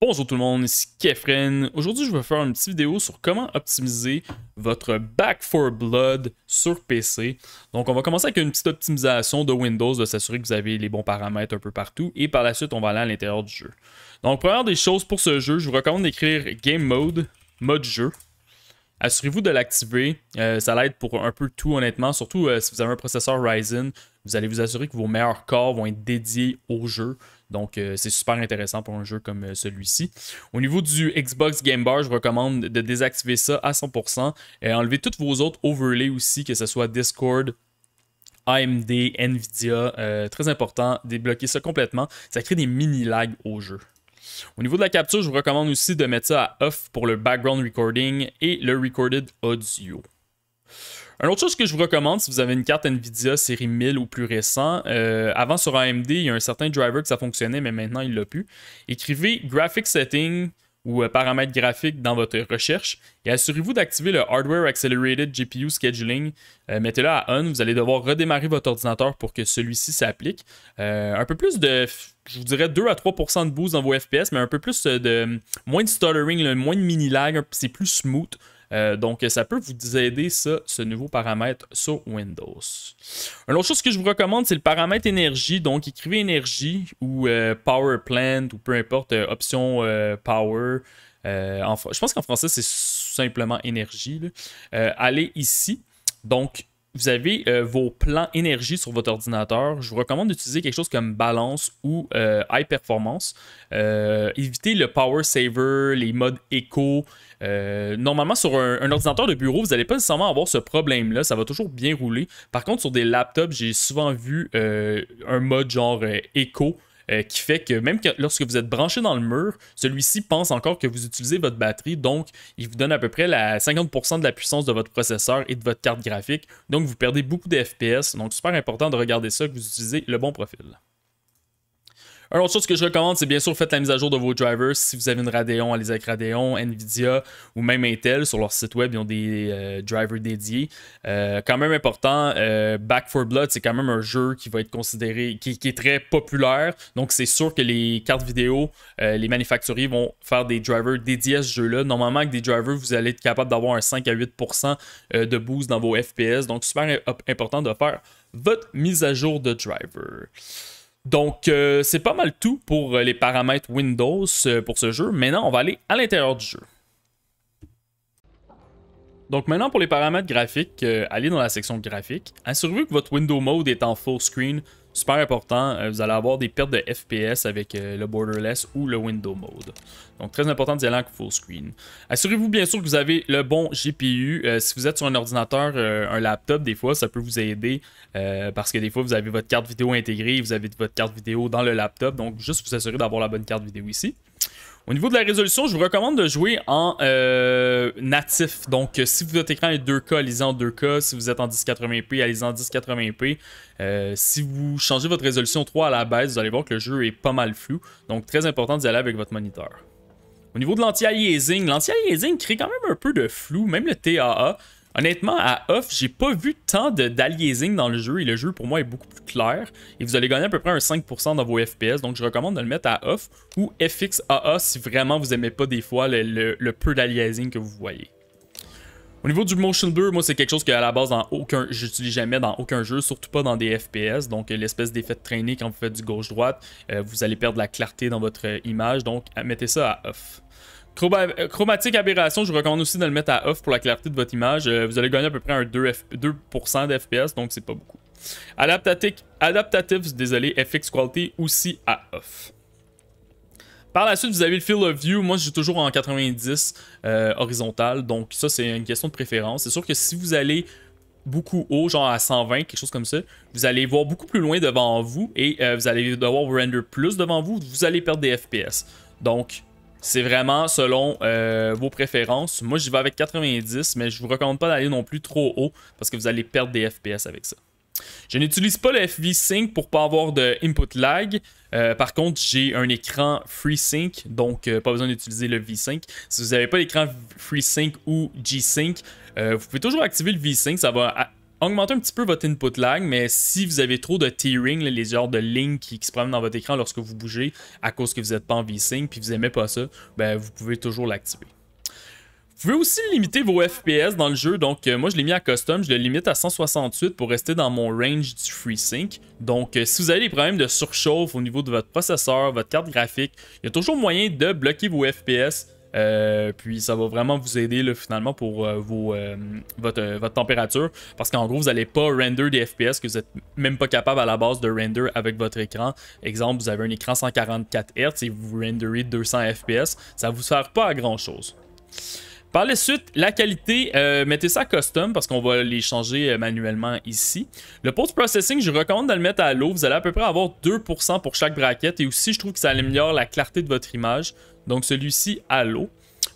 Bonjour tout le monde, ici Kefren. Aujourd'hui, je vais faire une petite vidéo sur comment optimiser votre Back for Blood sur PC. Donc, on va commencer avec une petite optimisation de Windows, de s'assurer que vous avez les bons paramètres un peu partout. Et par la suite, on va aller à l'intérieur du jeu. Donc, première des choses pour ce jeu, je vous recommande d'écrire Game Mode, mode jeu. Assurez-vous de l'activer. Euh, ça l'aide pour un peu tout, honnêtement. Surtout euh, si vous avez un processeur Ryzen, vous allez vous assurer que vos meilleurs corps vont être dédiés au jeu. Donc, euh, c'est super intéressant pour un jeu comme euh, celui-ci. Au niveau du Xbox Game Bar, je recommande de désactiver ça à 100%. et enlever toutes vos autres overlays aussi, que ce soit Discord, AMD, Nvidia, euh, très important, débloquer ça complètement. Ça crée des mini-lags au jeu. Au niveau de la capture, je vous recommande aussi de mettre ça à off pour le background recording et le recorded audio. Une autre chose que je vous recommande si vous avez une carte Nvidia série 1000 ou plus récent, euh, avant sur AMD, il y a un certain driver que ça fonctionnait, mais maintenant il l'a plus. Écrivez Graphic Setting ou euh, paramètres graphiques dans votre recherche et assurez-vous d'activer le Hardware Accelerated GPU Scheduling. Euh, mettez-le à on, vous allez devoir redémarrer votre ordinateur pour que celui-ci s'applique. un peu plus de je vous dirais 2 à 3 de boost dans vos FPS, mais un peu plus de moins de stuttering, moins de mini lag, c'est plus smooth. Euh, donc, ça peut vous aider, ça, ce nouveau paramètre sur Windows. Une autre chose que je vous recommande, c'est le paramètre énergie. Donc, écrivez énergie ou euh, Power Plant ou peu importe, euh, option Power. je pense qu'en français, c'est simplement énergie. allez ici. Donc, vous avez euh, vos plans énergie sur votre ordinateur, je vous recommande d'utiliser quelque chose comme Balance ou euh, High Performance. Euh, évitez le Power Saver, les modes éco. normalement, sur un, ordinateur de bureau, vous n'allez pas nécessairement avoir ce problème-là. Ça va toujours bien rouler. Par contre, sur des laptops, j'ai souvent vu un mode genre éco euh, qui fait que même que lorsque vous êtes branché dans le mur, celui-ci pense encore que vous utilisez votre batterie, donc il vous donne à peu près la 50% de la puissance de votre processeur et de votre carte graphique, donc vous perdez beaucoup de FPS, donc super important de regarder ça, que vous utilisez le bon profil. Une autre chose que je recommande, c'est bien sûr faites la mise à jour de vos drivers. Si vous avez une Radeon, allez avec Radeon, Nvidia ou même Intel sur leur site web, ils ont des euh, drivers dédiés. Euh, quand même important, euh, Back for Blood, c'est quand même un jeu qui va être considéré, qui, est très populaire. Donc c'est sûr que les cartes vidéo, les manufacturiers vont faire des drivers dédiés à ce jeu-là. Normalement, avec des drivers, vous allez être capable d'avoir un 5 à 8% de boost dans vos FPS. Donc super important de faire votre mise à jour de driver. Donc, euh, c'est pas mal tout pour euh, les paramètres Windows euh, pour ce jeu. Maintenant, on va aller à l'intérieur du jeu. Donc maintenant pour les paramètres graphiques, allez dans la section graphique. Assurez-vous que votre window mode est en full screen super important, euh, vous allez avoir des pertes de FPS avec euh, le borderless ou le window mode. Donc très important d'y aller en full screen. Assurez-vous bien sûr que vous avez le bon GPU. Euh, si vous êtes sur un ordinateur, un laptop, des fois, ça peut vous aider parce que des fois, vous avez votre carte vidéo intégrée, vous avez votre carte vidéo dans le laptop. Donc juste vous assurez d'avoir la bonne carte vidéo ici. Au niveau de la résolution, je vous recommande de jouer en euh, natif. Donc, euh, si votre écran est 2K, allez en 2K. Si vous êtes en 1080p, allez en 1080p. Euh, si vous changez votre résolution 3 à la baisse, vous allez voir que le jeu est pas mal flou. Donc, très important d'y aller avec votre moniteur. Au niveau de l'anti-aliasing, l'anti-aliasing crée quand même un peu de flou, même le TAA. Honnêtement, à off, j'ai pas vu tant d'aliasing dans le jeu et le jeu pour moi est beaucoup plus clair. Et vous allez gagner à peu près un 5% dans vos FPS. Donc je recommande de le mettre à off ou FXAA si vraiment vous aimez pas des fois le, peu d'aliasing que vous voyez. Au niveau du motion blur, moi c'est quelque chose que à la base dans aucun j'utilise jamais dans aucun jeu, surtout pas dans des FPS. Donc l'espèce d'effet de traînée quand vous faites du gauche-droite, euh, vous allez perdre la clarté dans votre image. Donc mettez ça à off. Euh, chromatique aberration, je vous recommande aussi de le mettre à off pour la clarté de votre image. Euh, vous allez gagner à peu près un 2%, d'FPS, de FPS, donc c'est pas beaucoup. Adaptatif, adaptatif, désolé, FX Quality aussi à off. Par la suite, vous avez le field of view. Moi, j'ai toujours en 90 euh, horizontal. Donc, ça, c'est une question de préférence. C'est sûr que si vous allez beaucoup haut, genre à 120, quelque chose comme ça, vous allez voir beaucoup plus loin devant vous et vous allez devoir rendre plus devant vous. Vous allez perdre des FPS. Donc, c'est vraiment selon euh, vos préférences. Moi, j'y vais avec 90, mais je vous recommande pas d'aller non plus trop haut parce que vous allez perdre des FPS avec ça. Je n'utilise pas le FV-Sync pour pas avoir de input lag. Euh, par contre, j'ai un écran FreeSync, donc euh, pas besoin d'utiliser le V-Sync. Si vous n'avez pas l'écran FreeSync ou G-Sync, vous pouvez toujours activer le V-Sync, ça va augmenter un petit peu votre input lag, mais si vous avez trop de tearing, les genres de lignes qui, se promènent dans votre écran lorsque vous bougez à cause que vous n'êtes pas en V-Sync puis vous n'aimez pas ça, ben, vous pouvez toujours l'activer. Vous pouvez aussi limiter vos FPS dans le jeu, donc euh, moi je l'ai mis à custom, je le limite à 168 pour rester dans mon range du FreeSync. Donc euh, si vous avez des problèmes de surchauffe au niveau de votre processeur, votre carte graphique, il y a toujours moyen de bloquer vos FPS euh, puis ça va vraiment vous aider finalement pour euh, euh, votre, température parce qu'en gros vous n'allez pas render des FPS que vous n'êtes même pas capable à la base de render avec votre écran. Exemple, vous avez un écran 144 Hz et vous renderez 200 FPS, ça ne vous sert pas à grand chose. Par la suite, la qualité, euh, mettez ça custom parce qu'on va les changer euh, manuellement ici. Le post-processing, je recommande de le mettre à l'eau. Vous allez à peu près avoir 2% pour chaque braquette et aussi, je trouve que ça améliore la clarté de votre image. Donc, celui-ci à l'eau.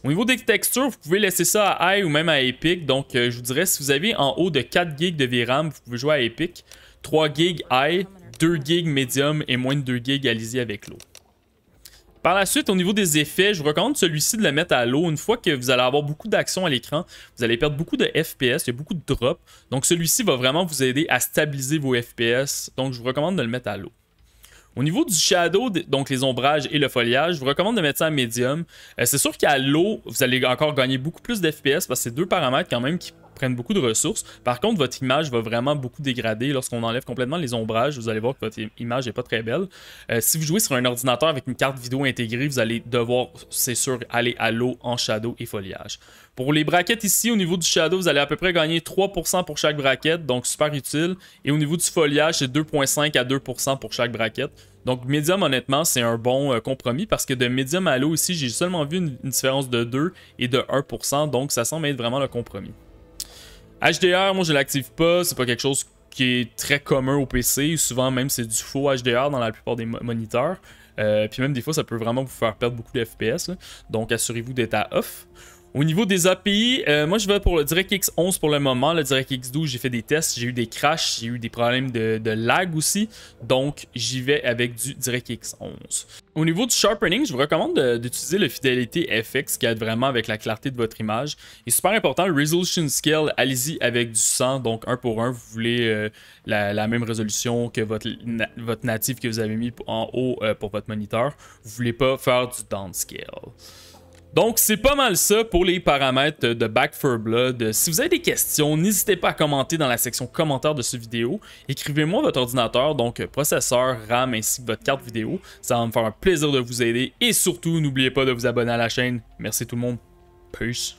Au niveau des textures, vous pouvez laisser ça à high ou même à epic. Donc, euh, je vous dirais, si vous avez en haut de 4 GB de VRAM, vous pouvez jouer à epic. 3 GB high, 2 GB medium et moins de 2 GB, allez avec l'eau. Par la suite, au niveau des effets, je vous recommande celui-ci de le mettre à l'eau. Une fois que vous allez avoir beaucoup d'actions à l'écran, vous allez perdre beaucoup de FPS, il y a beaucoup de drops. Donc celui-ci va vraiment vous aider à stabiliser vos FPS. Donc je vous recommande de le mettre à l'eau. Au niveau du shadow, donc les ombrages et le foliage, je vous recommande de mettre ça à médium. Euh, c'est sûr qu'à l'eau, vous allez encore gagner beaucoup plus d'FPS parce que c'est deux paramètres quand même qui beaucoup de ressources. Par contre, votre image va vraiment beaucoup dégrader. Lorsqu'on enlève complètement les ombrages, vous allez voir que votre image n'est pas très belle. Euh, si vous jouez sur un ordinateur avec une carte vidéo intégrée, vous allez devoir, c'est sûr, aller à l'eau en shadow et foliage. Pour les braquettes ici, au niveau du shadow, vous allez à peu près gagner 3% pour chaque braquette, donc super utile. Et au niveau du foliage, c'est 2,5 à 2% pour chaque braquette. Donc, médium, honnêtement, c'est un bon euh, compromis parce que de médium à l'eau ici, j'ai seulement vu une différence de 2 et de 1%, donc ça semble être vraiment le compromis. HDR, moi je l'active pas, c'est pas quelque chose qui est très commun au PC. Souvent même c'est du faux HDR dans la plupart des moniteurs. Euh, puis même des fois ça peut vraiment vous faire perdre beaucoup de FPS. Donc assurez-vous d'être à off. Au niveau des API, euh, moi je vais pour le DirectX 11 pour le moment. Le DirectX 12, j'ai fait des tests, j'ai eu des crashs, j'ai eu des problèmes de, de lag aussi. Donc j'y vais avec du DirectX 11. Au niveau du sharpening, je vous recommande d'utiliser le Fidelity FX qui aide vraiment avec la clarté de votre image. Et super important, le Resolution Scale, allez-y avec du 100, donc un pour un, vous voulez euh, la, même résolution que votre, votre natif que vous avez mis en haut euh, pour votre moniteur. Vous ne voulez pas faire du downscale. Donc, c'est pas mal ça pour les paramètres de Back for Blood. Si vous avez des questions, n'hésitez pas à commenter dans la section commentaires de cette vidéo. Écrivez-moi votre ordinateur, donc processeur, RAM ainsi que votre carte vidéo. Ça va me faire un plaisir de vous aider et surtout, n'oubliez pas de vous abonner à la chaîne. Merci tout le monde. Peace.